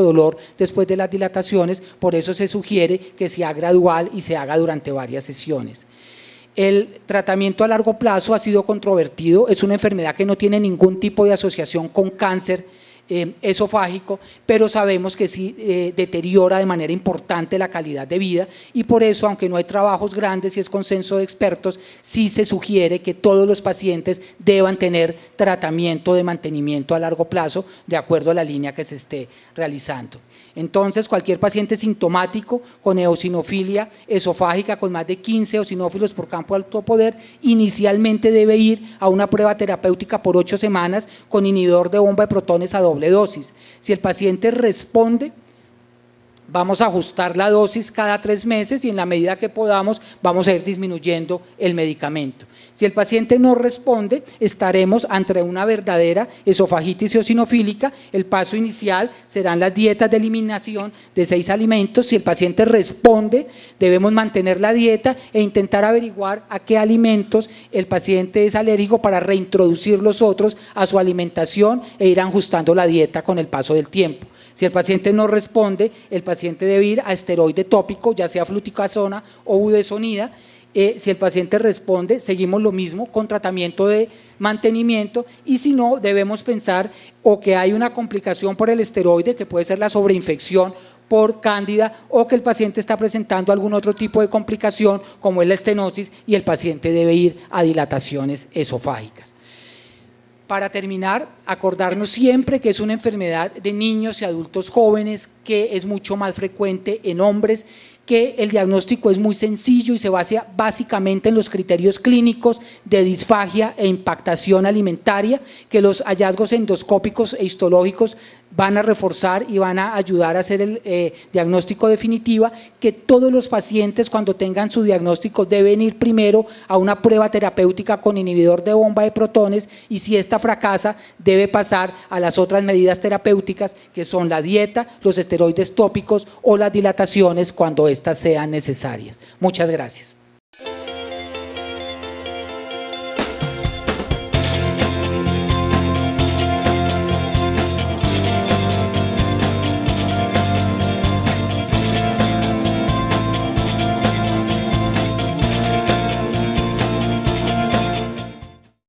dolor después de las dilataciones, por eso se sugiere que sea gradual y se haga durante varias sesiones. El tratamiento a largo plazo ha sido controvertido, es una enfermedad que no tiene ningún tipo de asociación con cáncer, Em, esofágico, pero sabemos que sí eh, deteriora de manera importante la calidad de vida y por eso, aunque no hay trabajos grandes y es consenso de expertos, sí se sugiere que todos los pacientes deban tener tratamiento de mantenimiento a largo plazo de acuerdo a la línea que se esté realizando. Entonces, cualquier paciente sintomático con eosinofilia esofágica con más de 15 eosinófilos por campo de alto poder, inicialmente debe ir a una prueba terapéutica por ocho semanas con inhibidor de bomba de protones a doble dosis. Si el paciente responde, vamos a ajustar la dosis cada tres meses y en la medida que podamos vamos a ir disminuyendo el medicamento. Si el paciente no responde, estaremos ante una verdadera esofagitis eosinofílica. El paso inicial serán las dietas de eliminación de seis alimentos. Si el paciente responde, debemos mantener la dieta e intentar averiguar a qué alimentos el paciente es alérgico para reintroducir los otros a su alimentación e ir ajustando la dieta con el paso del tiempo. Si el paciente no responde, el paciente debe ir a esteroide tópico, ya sea fluticasona o budesonida. Eh, si el paciente responde, seguimos lo mismo con tratamiento de mantenimiento y si no, debemos pensar o que hay una complicación por el esteroide, que puede ser la sobreinfección por cándida o que el paciente está presentando algún otro tipo de complicación como es la estenosis y el paciente debe ir a dilataciones esofágicas. Para terminar, acordarnos siempre que es una enfermedad de niños y adultos jóvenes, que es mucho más frecuente en hombres, que el diagnóstico es muy sencillo y se basa básicamente en los criterios clínicos de disfagia e impactación alimentaria, que los hallazgos endoscópicos e histológicos van a reforzar y van a ayudar a hacer el eh, diagnóstico definitiva, que todos los pacientes cuando tengan su diagnóstico deben ir primero a una prueba terapéutica con inhibidor de bomba de protones y si esta fracasa debe pasar a las otras medidas terapéuticas que son la dieta, los esteroides tópicos o las dilataciones cuando éstas sean necesarias. Muchas gracias.